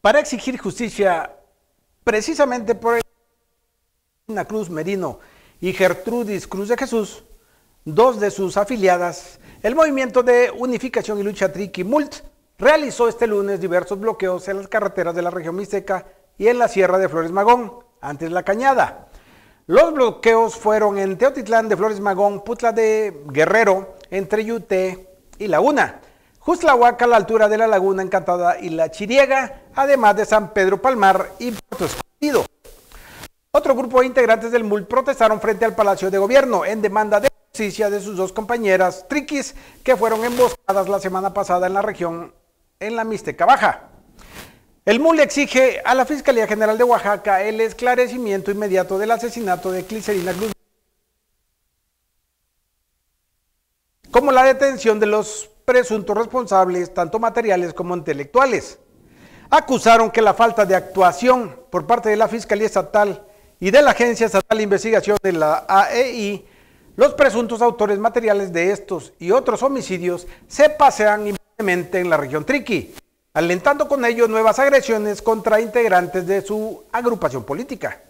para exigir justicia precisamente por Ana Cruz Merino y Gertrudis Cruz de Jesús, dos de sus afiliadas, el Movimiento de Unificación y Lucha Triqui Mult realizó este lunes diversos bloqueos en las carreteras de la región Mixteca y en la Sierra de Flores Magón, antes La Cañada. Los bloqueos fueron en Teotitlán de Flores Magón, Putla de Guerrero, entre Yute y Laguna a la altura de la Laguna Encantada y la Chiriega, además de San Pedro Palmar y Puerto Escondido. Otro grupo de integrantes del MUL protestaron frente al Palacio de Gobierno en demanda de justicia de sus dos compañeras triquis que fueron emboscadas la semana pasada en la región en la Mixteca Baja. El MUL exige a la Fiscalía General de Oaxaca el esclarecimiento inmediato del asesinato de Clicerina Cruz, como la detención de los presuntos responsables, tanto materiales como intelectuales. Acusaron que la falta de actuación por parte de la Fiscalía Estatal y de la Agencia Estatal de Investigación de la AEI, los presuntos autores materiales de estos y otros homicidios se pasean impunemente en la región Triqui, alentando con ello nuevas agresiones contra integrantes de su agrupación política.